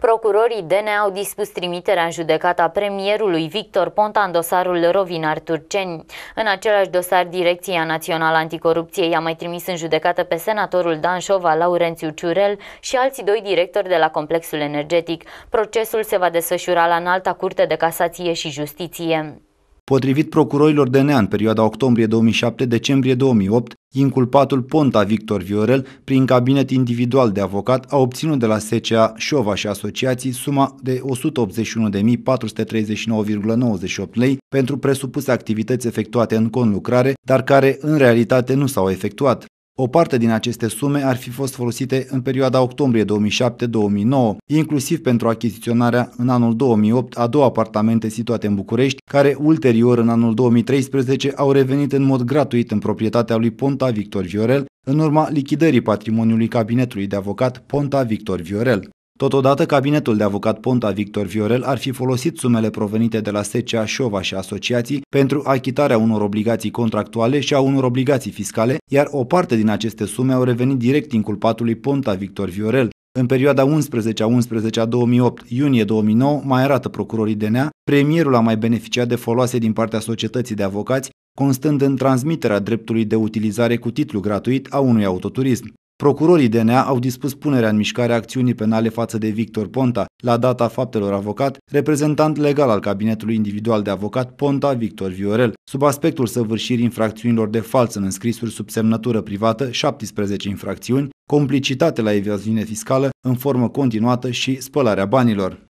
Procurorii DNA au dispus trimiterea în judecata premierului Victor Ponta în dosarul Rovinar Turceni. În același dosar, Direcția Națională Anticorupție i-a mai trimis în judecată pe senatorul Dan Șova, Laurențiu Ciurel și alții doi directori de la Complexul Energetic. Procesul se va desfășura la Înalta Curte de Casație și Justiție. Potrivit procurorilor DNA în perioada octombrie 2007-decembrie 2008, Inculpatul Ponta Victor Viorel, prin cabinet individual de avocat, a obținut de la SCA Șova și Asociații suma de 181.439,98 lei pentru presupuse activități efectuate în conlucrare, dar care în realitate nu s-au efectuat. O parte din aceste sume ar fi fost folosite în perioada octombrie 2007-2009, inclusiv pentru achiziționarea în anul 2008 a două apartamente situate în București, care ulterior în anul 2013 au revenit în mod gratuit în proprietatea lui Ponta Victor Viorel, în urma lichidării patrimoniului cabinetului de avocat Ponta Victor Viorel. Totodată, cabinetul de avocat Ponta Victor Viorel ar fi folosit sumele provenite de la SCA Șova și asociații pentru achitarea unor obligații contractuale și a unor obligații fiscale, iar o parte din aceste sume au revenit direct inculpatului Ponta Victor Viorel. În perioada 11 a 11 a 2008 iunie 2009, mai arată procurorii DNA, premierul a mai beneficiat de foloase din partea societății de avocați, constând în transmiterea dreptului de utilizare cu titlu gratuit a unui autoturism. Procurorii DNA au dispus punerea în mișcare a acțiunii penale față de Victor Ponta. La data faptelor avocat, reprezentant legal al cabinetului individual de avocat Ponta Victor Viorel, sub aspectul săvârșirii infracțiunilor de fals în înscrisuri sub semnătură privată, 17 infracțiuni, complicitate la evaziune fiscală în formă continuată și spălarea banilor.